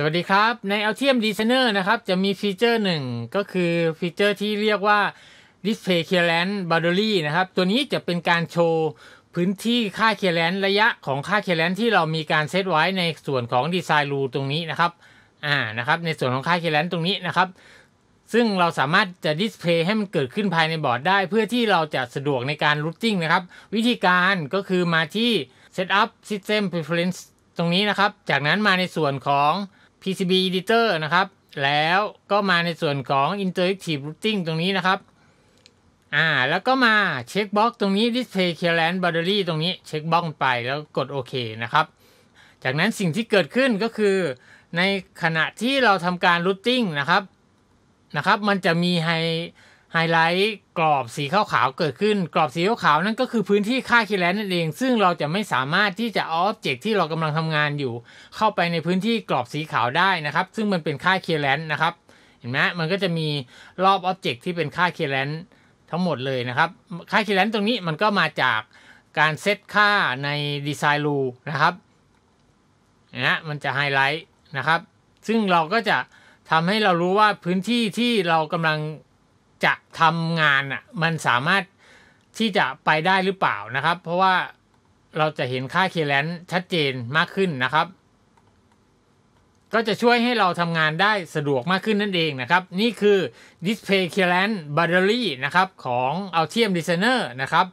สวัสดีครับ ใน Altium Designer นะครับจะมีฟีเจอร์หนึ่งก็คือฟีเจอร์ที่เรียกว่า Display Clearance Boundary นะครับตัวนี้จะเป็นการโชว์พื้นที่ค่า Clearance ระยะของค่า Clearance ที่เรามีการเซตไว้ในส่วนของ Design Rule ตรงนี้นะครับอ่านะครับในส่วนของค่า Clearance ตรงนี้นะครับ ซึ่งเราสามารถจะดิสเพ a ย์ให้มันเกิดขึ้นภายในบอร์ดได้ เพื่อที่เราจะสะดวกในการ routing นะครับวิธีการก็คือมาที่ Setup System Preference ตรงนี้นะครับ จากนั้นมาในส่วนของ PCB Editor นะครับ แล้วก็มาในส่วนของ Interactive Routing ตรงนี้นะครับอ่าแล้วก็มาเช็คบล็อกตรงนี้ Display Clearance Boundary ตรงนี้เช็คบล็อกไปแล้วกดโอเคนะครับ จากนั้นสิ่งที่เกิดขึ้นก็คือในขณะที่เราทำการ routing นะครับนะครับ มันจะมีไหไฮไลท์กรอบสีขาวๆเกิดขึ้น กรอบสีขาวนั่นก็คือพื้นที่ค่าคีแลนนั่นเอง ซึ่งเราจะไม่สามารถที่จะออ็อบเจกที่เรากำลังทำงานอยู่ เข้าไปในพื้นที่กรอบสีขาวได้นะครับ ซึ่งมันเป็นค่าคีแลนนะครับ เห็นไหมมันก็จะมีรอบอ็อบเจกที่เป็นค่าคีแลนทั้งหมดเลยนะครับ ค่าคีแลนตรงนี้มันก็มาจากการเซตค่าในดีไซน์รูนะครับนะมันจะไฮไลท์นะครับ ซึ่งเราก็จะทำให้เรารู้ว่าพื้นที่ที่เรากำลังจะทำงานอ่ะมันสามารถที่จะไปได้หรือเปล่านะครับ เพราะว่าเราจะเห็นค่าเคแลนชัดเจนมากขึ้นนะครับ ก็จะช่วยให้เราทำงานได้สะดวกมากขึ้นนั่นเองนะครับ นี่คือ Display c l e a น a n c e Battery นะครับของ Altium Designer นะครับ